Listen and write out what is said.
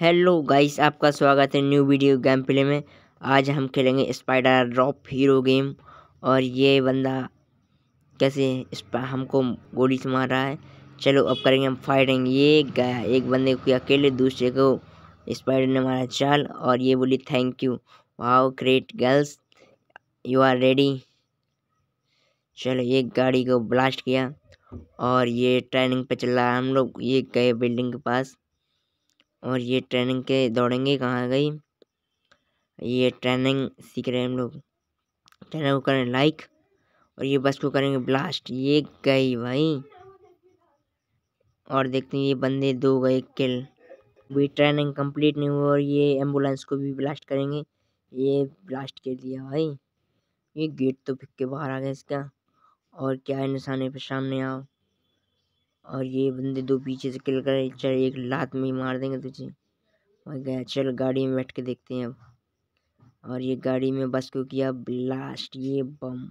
hello guys आपका स्वागत है न्यू वीडियो गेम प्ले में आज हम खेलेंगे स्पाइडर ड्रॉप हीरो गेम और ये बंदा कैसे हमको गोली से मार रहा है चलो अब करेंगे हम फाइटिंग ये गया एक बंदे को अकेले दूसरे को स्पाइडर ने मारा चाल और ये बोली thank you wow great girls you are ready चलो एक गाड़ी को ब्लास्ट किया और ये ट्रेनिंग पे चल रहा है हम लोग ये गए बिल्डिंग के पास और ये ट्रेनिंग के दौड़ेंगे कहाँ गई ये ट्रेनिंग सीख रहे हैं हम लोग ट्रेनिंग को करें लाइक और ये बस को करेंगे ब्लास्ट ये गई भाई और देखते हैं ये बंदे दो गए किल भी ट्रेनिंग कंप्लीट नहीं हुआ और ये एम्बुलेंस को भी ब्लास्ट करेंगे ये ब्लास्ट कर दिया भाई ये गेट तो फिक के बाहर आ गया इसका और क्या है निशाने पर सामने आओ और ये बंदे दो पीछे से किल कर चल एक लात में ही मार देंगे तुझे और गया चल गाड़ी में बैठ के देखते हैं अब और ये गाड़ी में बस को किया ब्लास्ट ये बम